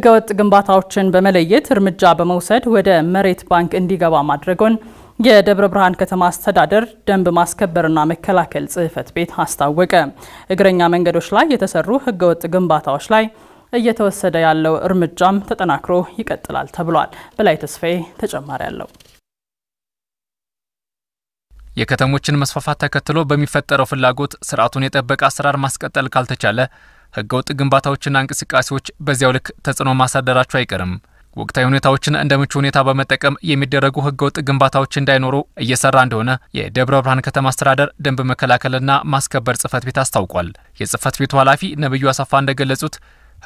ህገወጥ ግንባታዎችን በመለየት እርምጃ በመውሰድ ወደ መሬት ባንክ እንዲገባ ማድረጉን የደብረ ብርሃን ከተማ አስተዳደር ደንብ ማስከበርና መከላከል ጽህፈት ቤት አስታወቀ። እግረኛ መንገዶች ላይ የተሰሩ ህገወጥ ግንባታዎች ላይ እየተወሰደ ያለው እርምጃም ተጠናክሮ ይቀጥላል ተብሏል። በላይ ተስፋዬ ተጨማሪ አለው። የከተሞችን መስፋፋት ተከትሎ በሚፈጠረው ፍላጎት ስርዓቱን የጠበቀ አሰራር ማስቀጠል ካልተቻለ ህገወጥ ግንባታዎችና እንቅስቃሴዎች በዚያው ልክ ተጽዕኖ ማሳደራቸው አይቀርም። ወቅታዊ ሁኔታዎችን እንደ ምቹ ሁኔታ በመጠቀም የሚደረጉ ህገወጥ ግንባታዎች እንዳይኖሩ እየሰራ እንደሆነ የደብረ ብርሃን ከተማ አስተዳደር ደንብ መከላከልና ማስከበር ጽህፈት ቤት አስታውቋል። የጽህፈት ቤቱ ኃላፊ ነብዩ አሰፋ እንደገለጹት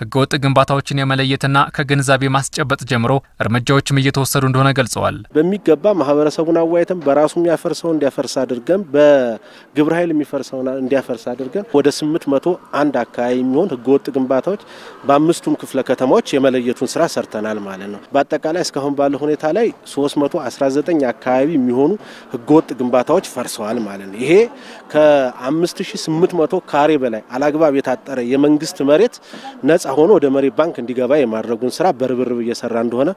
ህገወጥ ግንባታዎችን የመለየትና ከግንዛቤ ማስጨበጥ ጀምሮ እርምጃዎችም እየተወሰዱ እንደሆነ ገልጸዋል። በሚገባ ማህበረሰቡን አዋይተን በራሱ የሚያፈርሰው እንዲያፈርስ አድርገን በግብረ ኃይል የሚፈርሰው እንዲያፈርስ አድርገን ወደ ስምንት መቶ አንድ አካባቢ የሚሆን ህገወጥ ግንባታዎች በአምስቱም ክፍለ ከተማዎች የመለየቱን ስራ ሰርተናል ማለት ነው። በአጠቃላይ እስካሁን ባለው ሁኔታ ላይ 319 አካባቢ የሚሆኑ ህገወጥ ግንባታዎች ፈርሰዋል ማለት ነው። ይሄ ከ5800 ካሬ በላይ አላግባብ የታጠረ የመንግስት መሬት ነጻ ነጻ ሆኖ ወደ መሬት ባንክ እንዲገባ የማድረጉን ስራ በርብርብ እየሰራ እንደሆነ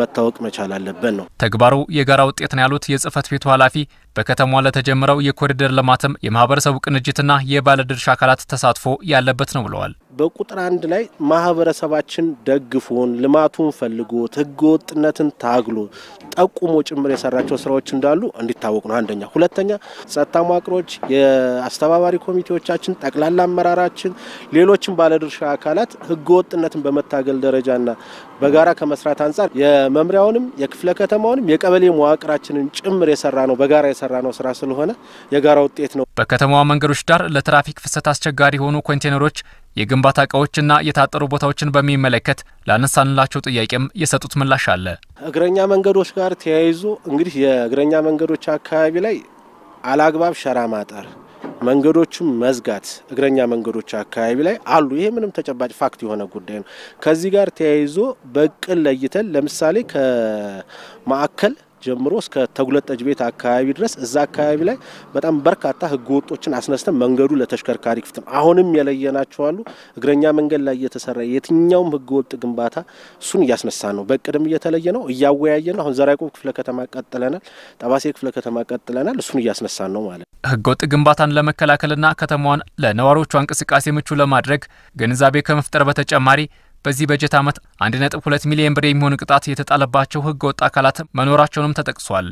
መታወቅ መቻል አለበት ነው ተግባሩ የጋራ ውጤት ነው ያሉት የጽህፈት ቤቱ ኃላፊ በከተማዋ ለተጀመረው የኮሪደር ልማትም የማህበረሰቡ ቅንጅትና የባለድርሻ አካላት ተሳትፎ ያለበት ነው ብለዋል። በቁጥር አንድ ላይ ማህበረሰባችን ደግፎን ልማቱን ፈልጎት ህገ ወጥነትን ታግሎ ጠቁሞ ጭምር የሰራቸው ስራዎች እንዳሉ እንዲታወቅ ነው። አንደኛ። ሁለተኛ ጸጥታ መዋቅሮች፣ የአስተባባሪ ኮሚቴዎቻችን፣ ጠቅላላ አመራራችን፣ ሌሎችም ባለድርሻ አካላት ህገ ወጥነትን በመታገል ደረጃና በጋራ ከመስራት አንጻር የመምሪያውንም የክፍለ ከተማውንም የቀበሌ መዋቅራችንን ጭምር የሰራ ነው በጋራ የሰራ ነው ስራ ስለሆነ የጋራ ውጤት ነው። በከተማዋ መንገዶች ዳር ለትራፊክ ፍሰት አስቸጋሪ የሆኑ ኮንቴነሮች የግንባታ እቃዎችና የታጠሩ ቦታዎችን በሚመለከት ላነሳንላቸው ጥያቄም የሰጡት ምላሽ አለ። እግረኛ መንገዶች ጋር ተያይዞ እንግዲህ የእግረኛ መንገዶች አካባቢ ላይ አላግባብ ሸራ ማጠር፣ መንገዶቹም መዝጋት እግረኛ መንገዶች አካባቢ ላይ አሉ። ይሄ ምንም ተጨባጭ ፋክት የሆነ ጉዳይ ነው። ከዚህ ጋር ተያይዞ በቅል ለይተን ለምሳሌ ከማዕከል ጀምሮ እስከ ተጉለት ጠጅ ቤት አካባቢ ድረስ እዛ አካባቢ ላይ በጣም በርካታ ህገ ወጦችን አስነስተን መንገዱ ለተሽከርካሪ ክፍት ነው። አሁንም የለየናቸው አሉ። እግረኛ መንገድ ላይ እየተሰራ የትኛውም ህገ ወጥ ግንባታ እሱን እያስነሳ ነው። በቅድም እየተለየ ነው፣ እያወያየ ነው። አሁን ዘርዓ ክፍለ ከተማ ቀጥለናል፣ ጠባሴ ክፍለ ከተማ ቀጥለናል። እሱን እያስነሳ ነው ማለት ነው። ህገወጥ ግንባታን ለመከላከልና ከተማዋን ለነዋሪዎቿ እንቅስቃሴ ምቹ ለማድረግ ግንዛቤ ከመፍጠር በተጨማሪ በዚህ በጀት ዓመት 1.2 ሚሊዮን ብር የሚሆን ቅጣት የተጣለባቸው ህገ ወጥ አካላት መኖራቸውንም ተጠቅሷል።